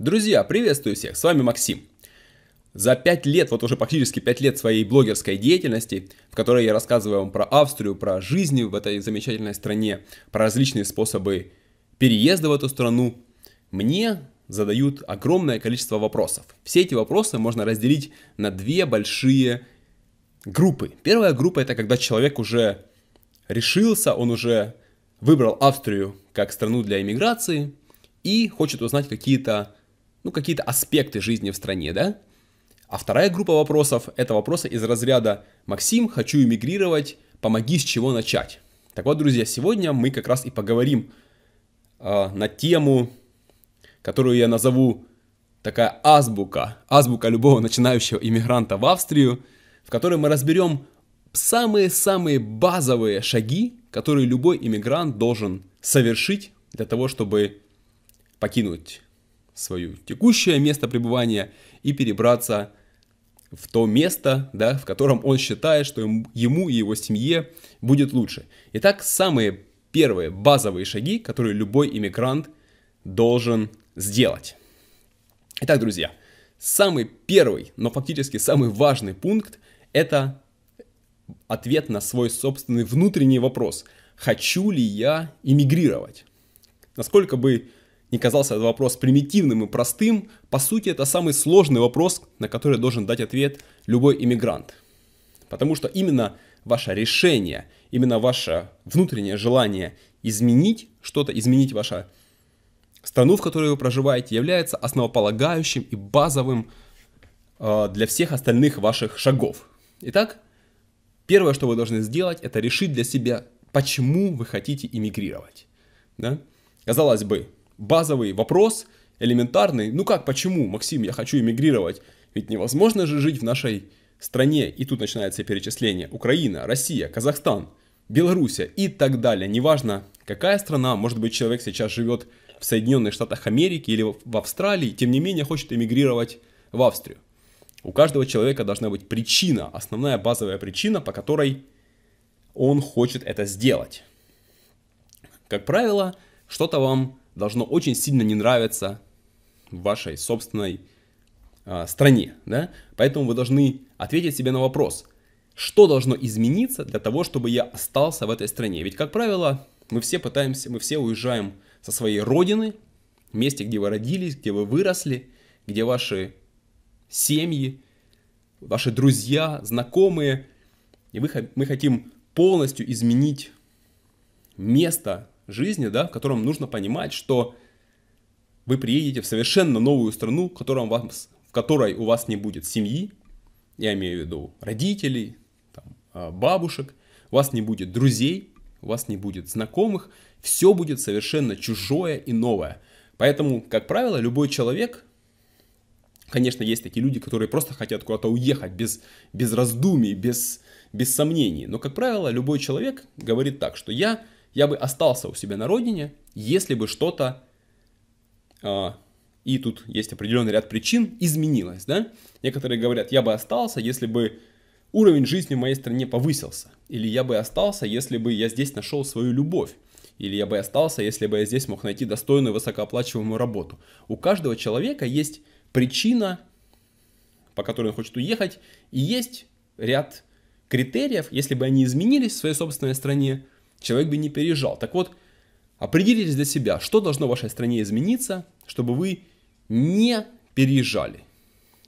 Друзья, приветствую всех, с вами Максим. За 5 лет, вот уже практически 5 лет своей блогерской деятельности, в которой я рассказываю вам про Австрию, про жизнь в этой замечательной стране, про различные способы переезда в эту страну, мне задают огромное количество вопросов. Все эти вопросы можно разделить на две большие группы. Первая группа это когда человек уже решился, он уже выбрал Австрию как страну для иммиграции и хочет узнать какие-то ну, какие-то аспекты жизни в стране, да? А вторая группа вопросов – это вопросы из разряда «Максим, хочу эмигрировать, помоги, с чего начать?». Так вот, друзья, сегодня мы как раз и поговорим э, на тему, которую я назову такая азбука, азбука любого начинающего иммигранта в Австрию, в которой мы разберем самые-самые базовые шаги, которые любой иммигрант должен совершить для того, чтобы покинуть свое текущее место пребывания и перебраться в то место, да, в котором он считает, что ему и его семье будет лучше. Итак, самые первые базовые шаги, которые любой иммигрант должен сделать. Итак, друзья, самый первый, но фактически самый важный пункт – это ответ на свой собственный внутренний вопрос. Хочу ли я иммигрировать? Насколько бы не казался этот вопрос примитивным и простым, по сути это самый сложный вопрос, на который должен дать ответ любой иммигрант. Потому что именно ваше решение, именно ваше внутреннее желание изменить что-то, изменить вашу страну, в которой вы проживаете, является основополагающим и базовым э, для всех остальных ваших шагов. Итак, первое, что вы должны сделать, это решить для себя, почему вы хотите иммигрировать. Да? Казалось бы, базовый вопрос, элементарный. Ну как, почему, Максим, я хочу эмигрировать? Ведь невозможно же жить в нашей стране. И тут начинается перечисление. Украина, Россия, Казахстан, Белоруссия и так далее. Неважно, какая страна, может быть, человек сейчас живет в Соединенных Штатах Америки или в Австралии, тем не менее хочет эмигрировать в Австрию. У каждого человека должна быть причина, основная базовая причина, по которой он хочет это сделать. Как правило, что-то вам должно очень сильно не нравиться вашей собственной э, стране, да? Поэтому вы должны ответить себе на вопрос, что должно измениться для того, чтобы я остался в этой стране? Ведь, как правило, мы все пытаемся, мы все уезжаем со своей родины, месте, где вы родились, где вы выросли, где ваши семьи, ваши друзья, знакомые, и вы, мы хотим полностью изменить место, жизни, да, в котором нужно понимать, что вы приедете в совершенно новую страну, в котором вам, в которой у вас не будет семьи, я имею в виду родителей, там, а, бабушек, у вас не будет друзей, у вас не будет знакомых, все будет совершенно чужое и новое. Поэтому, как правило, любой человек, конечно, есть такие люди, которые просто хотят куда-то уехать без, без раздумий, без, без сомнений. Но, как правило, любой человек говорит так, что я я бы остался у себя на родине, если бы что-то, э, и тут есть определенный ряд причин, изменилось, да? Некоторые говорят, я бы остался, если бы уровень жизни в моей стране повысился, или я бы остался, если бы я здесь нашел свою любовь, или я бы остался, если бы я здесь мог найти достойную высокооплачиваемую работу. У каждого человека есть причина, по которой он хочет уехать, и есть ряд критериев, если бы они изменились в своей собственной стране, человек бы не пережал. Так вот, определитесь для себя, что должно в вашей стране измениться, чтобы вы не переезжали.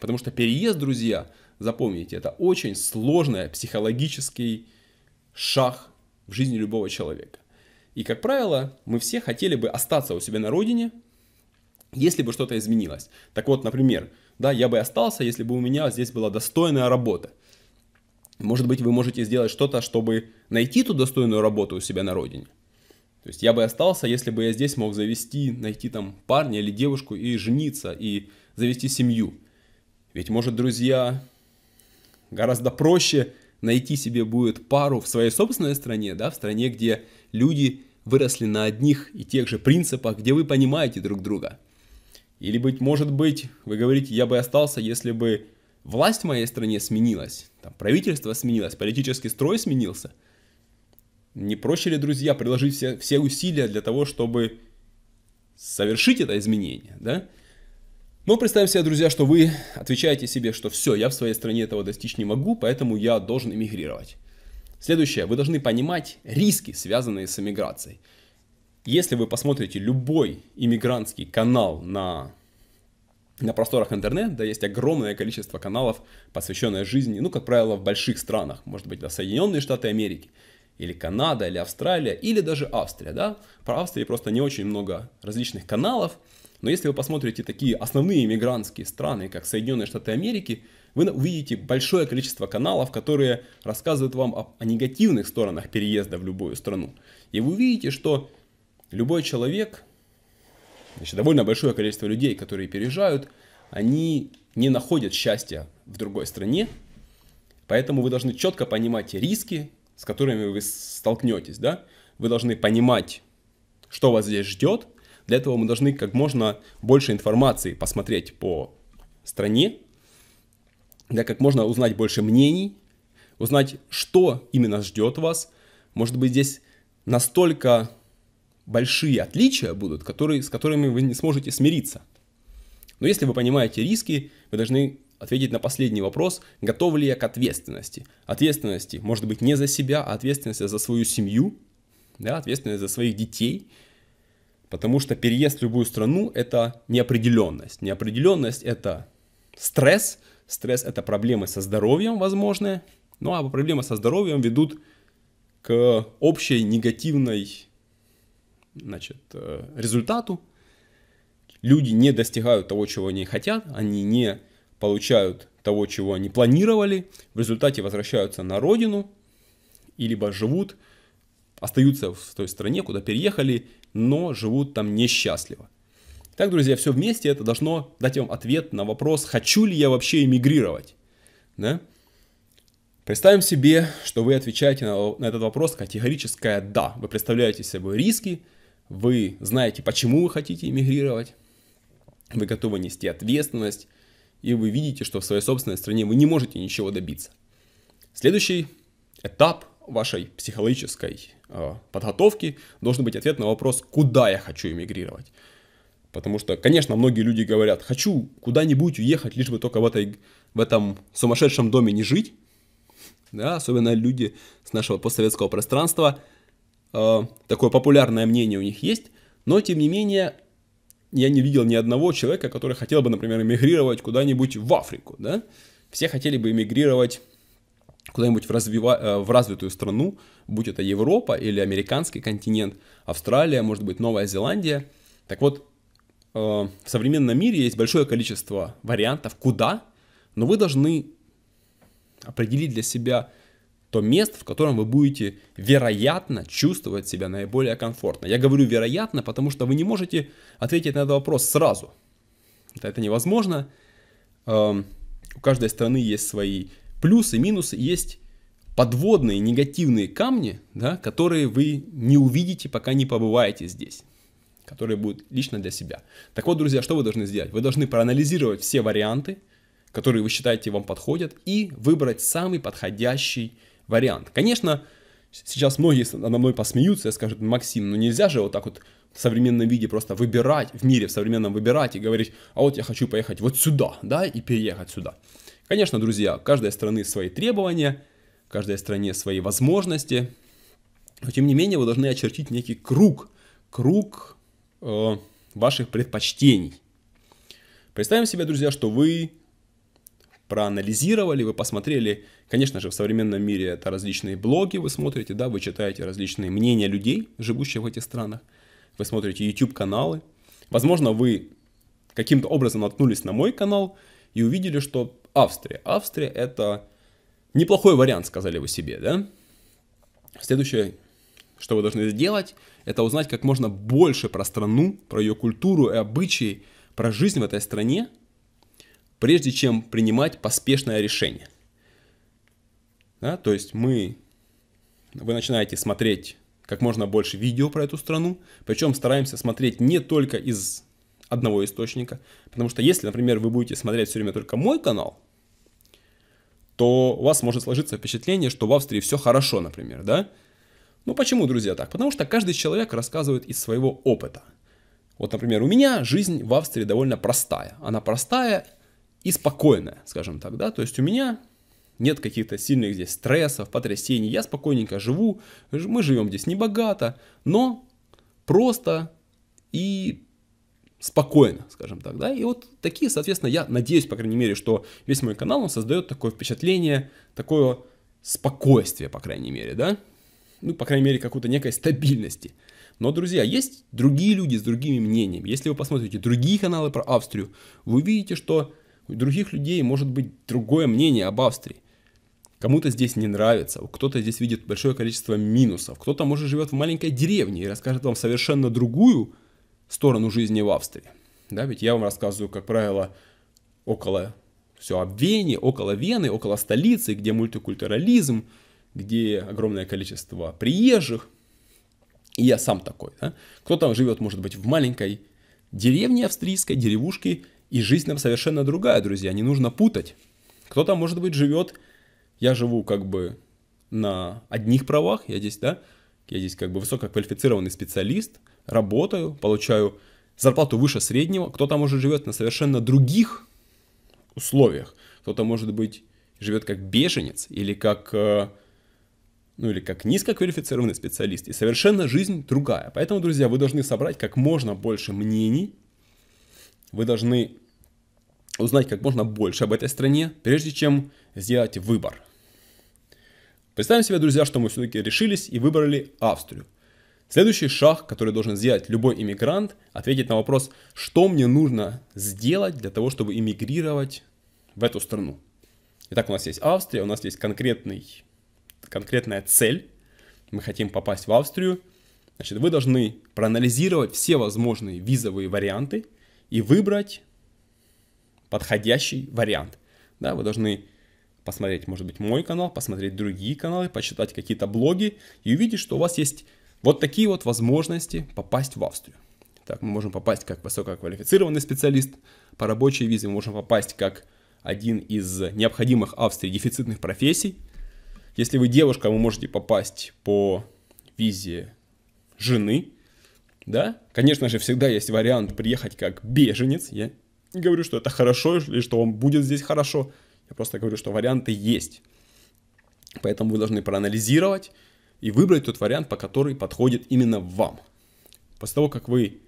Потому что переезд, друзья, запомните, это очень сложный психологический шаг в жизни любого человека. И, как правило, мы все хотели бы остаться у себя на родине, если бы что-то изменилось. Так вот, например, да, я бы остался, если бы у меня здесь была достойная работа. Может быть, вы можете сделать что-то, чтобы найти ту достойную работу у себя на родине. То есть я бы остался, если бы я здесь мог завести, найти там парня или девушку и жениться, и завести семью. Ведь, может, друзья, гораздо проще найти себе будет пару в своей собственной стране, да, в стране, где люди выросли на одних и тех же принципах, где вы понимаете друг друга. Или, быть может быть, вы говорите, я бы остался, если бы власть в моей стране сменилась, там, правительство сменилось, политический строй сменился. Не проще ли, друзья, приложить все, все усилия для того, чтобы совершить это изменение, да? Но ну, представим себе, друзья, что вы отвечаете себе, что все, я в своей стране этого достичь не могу, поэтому я должен эмигрировать. Следующее, вы должны понимать риски, связанные с эмиграцией. Если вы посмотрите любой иммигрантский канал на на просторах интернета да, есть огромное количество каналов, посвященных жизни, ну, как правило, в больших странах, может быть, да, Соединенные Штаты Америки, или Канада, или Австралия, или даже Австрия, да. Про Австрию просто не очень много различных каналов, но если вы посмотрите такие основные иммигрантские страны, как Соединенные Штаты Америки, вы увидите большое количество каналов, которые рассказывают вам о, о негативных сторонах переезда в любую страну. И вы увидите, что любой человек, Значит, довольно большое количество людей, которые переезжают, они не находят счастья в другой стране, поэтому вы должны четко понимать риски, с которыми вы столкнетесь, да, вы должны понимать, что вас здесь ждет, для этого мы должны как можно больше информации посмотреть по стране, да, как можно узнать больше мнений, узнать, что именно ждет вас. Может быть, здесь настолько большие отличия будут, которые, с которыми вы не сможете смириться. Но если вы понимаете риски, вы должны ответить на последний вопрос, готов ли я к ответственности. Ответственности, может быть, не за себя, а ответственность за свою семью, да, ответственность за своих детей. Потому что переезд в любую страну – это неопределенность. Неопределенность – это стресс. Стресс – это проблемы со здоровьем, возможно. Ну а проблемы со здоровьем ведут к общей негативной значит, э, результату. Люди не достигают того, чего они хотят, они не получают того, чего они планировали, в результате возвращаются на родину, и либо живут, остаются в той стране, куда переехали, но живут там несчастливо. Так, друзья, все вместе это должно дать вам ответ на вопрос, хочу ли я вообще эмигрировать. Да? Представим себе, что вы отвечаете на, на этот вопрос категорическое «да». Вы представляете себе риски, вы знаете, почему вы хотите эмигрировать, вы готовы нести ответственность, и вы видите, что в своей собственной стране вы не можете ничего добиться. Следующий этап вашей психологической э, подготовки должен быть ответ на вопрос, куда я хочу эмигрировать. Потому что, конечно, многие люди говорят, хочу куда-нибудь уехать, лишь бы только в, этой, в этом сумасшедшем доме не жить. Да, особенно люди с нашего постсоветского пространства – Э, такое популярное мнение у них есть, но тем не менее я не видел ни одного человека, который хотел бы, например, эмигрировать куда-нибудь в Африку, да? Все хотели бы эмигрировать куда-нибудь в, развива... Э, в развитую страну, будь это Европа или американский континент, Австралия, может быть, Новая Зеландия. Так вот, э, в современном мире есть большое количество вариантов, куда, но вы должны определить для себя то место, в котором вы будете, вероятно, чувствовать себя наиболее комфортно. Я говорю вероятно, потому что вы не можете ответить на этот вопрос сразу. Это, это невозможно. Эм, у каждой страны есть свои плюсы, минусы, есть подводные негативные камни, да, которые вы не увидите, пока не побываете здесь которые будут лично для себя. Так вот, друзья, что вы должны сделать? Вы должны проанализировать все варианты, которые вы считаете вам подходят, и выбрать самый подходящий вариант. Конечно, сейчас многие на мной посмеются и скажут, Максим, ну нельзя же вот так вот в современном виде просто выбирать, в мире в современном выбирать и говорить, а вот я хочу поехать вот сюда, да, и переехать сюда. Конечно, друзья, у каждой страны свои требования, каждой стране свои возможности, но тем не менее вы должны очертить некий круг, круг э, ваших предпочтений. Представим себе, друзья, что вы проанализировали, вы посмотрели Конечно же, в современном мире это различные блоги вы смотрите, да, вы читаете различные мнения людей, живущих в этих странах, вы смотрите YouTube-каналы. Возможно, вы каким-то образом наткнулись на мой канал и увидели, что Австрия. Австрия – это неплохой вариант, сказали вы себе, да? Следующее, что вы должны сделать, это узнать как можно больше про страну, про ее культуру и обычаи, про жизнь в этой стране, прежде чем принимать поспешное решение. Да? То есть мы, вы начинаете смотреть как можно больше видео про эту страну, причем стараемся смотреть не только из одного источника, потому что если, например, вы будете смотреть все время только мой канал, то у вас может сложиться впечатление, что в Австрии все хорошо, например, да? Ну почему, друзья, так? Потому что каждый человек рассказывает из своего опыта. Вот, например, у меня жизнь в Австрии довольно простая. Она простая и спокойная, скажем так, да? То есть у меня нет каких-то сильных здесь стрессов, потрясений, я спокойненько живу, мы живем здесь небогато, но просто и спокойно, скажем так, да, и вот такие, соответственно, я надеюсь, по крайней мере, что весь мой канал, он создает такое впечатление, такое спокойствие, по крайней мере, да, ну, по крайней мере, какой-то некой стабильности. Но, друзья, есть другие люди с другими мнениями. Если вы посмотрите другие каналы про Австрию, вы увидите, что у других людей может быть другое мнение об Австрии. Кому-то здесь не нравится, кто-то здесь видит большое количество минусов, кто-то, может, живет в маленькой деревне и расскажет вам совершенно другую сторону жизни в Австрии. Да, ведь я вам рассказываю, как правило, около все об Вене, около Вены, около столицы, где мультикультурализм, где огромное количество приезжих. И я сам такой. Да? Кто там живет, может быть, в маленькой деревне австрийской, деревушке, и жизнь там совершенно другая, друзья, не нужно путать. Кто там, может быть, живет я живу как бы на одних правах, я здесь, да, я здесь как бы высококвалифицированный специалист, работаю, получаю зарплату выше среднего, кто-то может живет на совершенно других условиях, кто-то может быть живет как беженец или как э, ну или как низкоквалифицированный специалист, и совершенно жизнь другая. Поэтому, друзья, вы должны собрать как можно больше мнений, вы должны узнать как можно больше об этой стране, прежде чем сделать выбор – Представим себе, друзья, что мы все-таки решились и выбрали Австрию. Следующий шаг, который должен сделать любой иммигрант, ответить на вопрос, что мне нужно сделать для того, чтобы иммигрировать в эту страну. Итак, у нас есть Австрия, у нас есть конкретный, конкретная цель. Мы хотим попасть в Австрию. Значит, вы должны проанализировать все возможные визовые варианты и выбрать подходящий вариант. Да, вы должны посмотреть, может быть, мой канал, посмотреть другие каналы, почитать какие-то блоги и увидеть, что у вас есть вот такие вот возможности попасть в Австрию. Так, мы можем попасть как высококвалифицированный специалист по рабочей визе, мы можем попасть как один из необходимых Австрии дефицитных профессий. Если вы девушка, вы можете попасть по визе жены, да? Конечно же, всегда есть вариант приехать как беженец. Я не говорю, что это хорошо или что вам будет здесь хорошо, я просто говорю, что варианты есть. Поэтому вы должны проанализировать и выбрать тот вариант, по который подходит именно вам. После того, как вы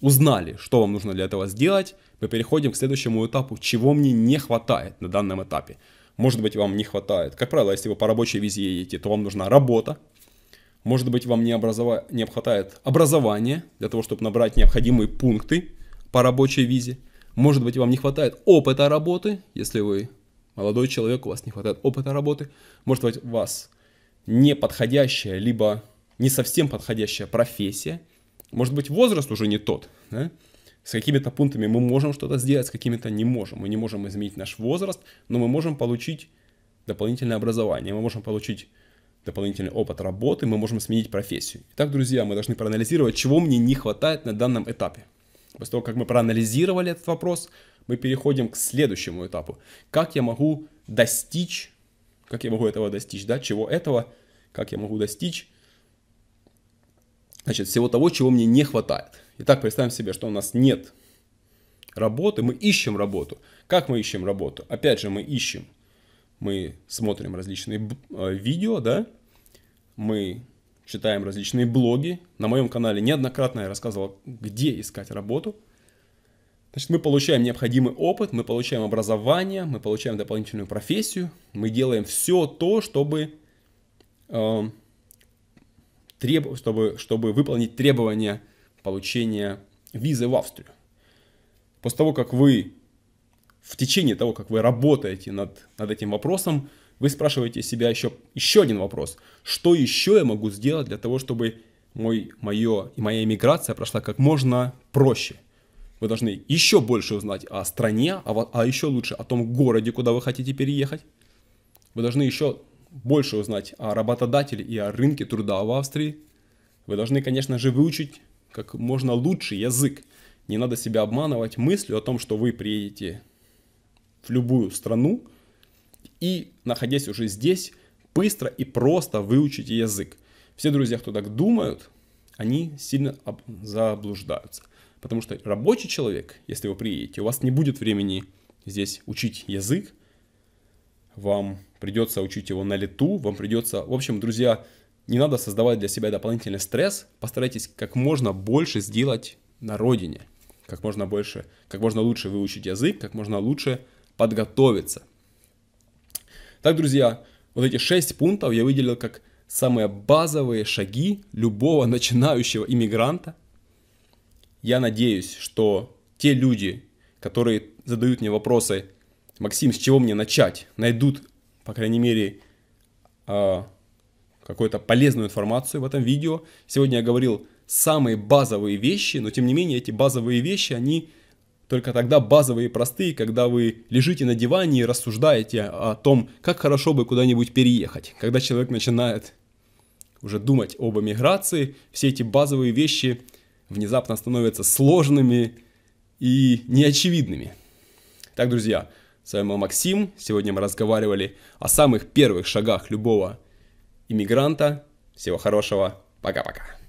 узнали, что вам нужно для этого сделать, мы переходим к следующему этапу, чего мне не хватает на данном этапе. Может быть, вам не хватает. Как правило, если вы по рабочей визе едете, то вам нужна работа. Может быть, вам не, образова... не хватает образования для того, чтобы набрать необходимые пункты по рабочей визе. Может быть, вам не хватает опыта работы, если вы молодой человек, у вас не хватает опыта работы. Может быть, у вас неподходящая, либо не совсем подходящая профессия. Может быть, возраст уже не тот. Да? С какими-то пунктами мы можем что-то сделать, с какими-то не можем. Мы не можем изменить наш возраст, но мы можем получить дополнительное образование, мы можем получить дополнительный опыт работы, мы можем сменить профессию. Итак, друзья, мы должны проанализировать, чего мне не хватает на данном этапе. После того, как мы проанализировали этот вопрос, мы переходим к следующему этапу. Как я могу достичь, как я могу этого достичь, да, чего этого, как я могу достичь, значит, всего того, чего мне не хватает. Итак, представим себе, что у нас нет работы, мы ищем работу. Как мы ищем работу? Опять же, мы ищем, мы смотрим различные э, видео, да, мы читаем различные блоги. На моем канале неоднократно я рассказывал, где искать работу. Значит, мы получаем необходимый опыт, мы получаем образование, мы получаем дополнительную профессию, мы делаем все то, чтобы, э, треб, чтобы, чтобы выполнить требования получения визы в Австрию. После того, как вы в течение того, как вы работаете над, над этим вопросом, вы спрашиваете себя еще, еще один вопрос. Что еще я могу сделать для того, чтобы мой, мое и моя иммиграция прошла как можно проще? Вы должны еще больше узнать о стране, а, а еще лучше о том городе, куда вы хотите переехать. Вы должны еще больше узнать о работодателе и о рынке труда в Австрии. Вы должны, конечно же, выучить как можно лучше язык. Не надо себя обманывать мыслью о том, что вы приедете в любую страну, и, находясь уже здесь, быстро и просто выучите язык. Все друзья, кто так думают, они сильно заблуждаются. Потому что рабочий человек, если вы приедете, у вас не будет времени здесь учить язык, вам придется учить его на лету, вам придется... В общем, друзья, не надо создавать для себя дополнительный стресс, постарайтесь как можно больше сделать на родине, как можно больше, как можно лучше выучить язык, как можно лучше подготовиться. Так, друзья, вот эти шесть пунктов я выделил как самые базовые шаги любого начинающего иммигранта. Я надеюсь, что те люди, которые задают мне вопросы, Максим, с чего мне начать, найдут, по крайней мере, а, какую-то полезную информацию в этом видео. Сегодня я говорил самые базовые вещи, но тем не менее эти базовые вещи, они только тогда базовые и простые, когда вы лежите на диване и рассуждаете о том, как хорошо бы куда-нибудь переехать. Когда человек начинает уже думать об эмиграции, все эти базовые вещи внезапно становятся сложными и неочевидными. Так, друзья, с вами был Максим. Сегодня мы разговаривали о самых первых шагах любого иммигранта. Всего хорошего. Пока-пока.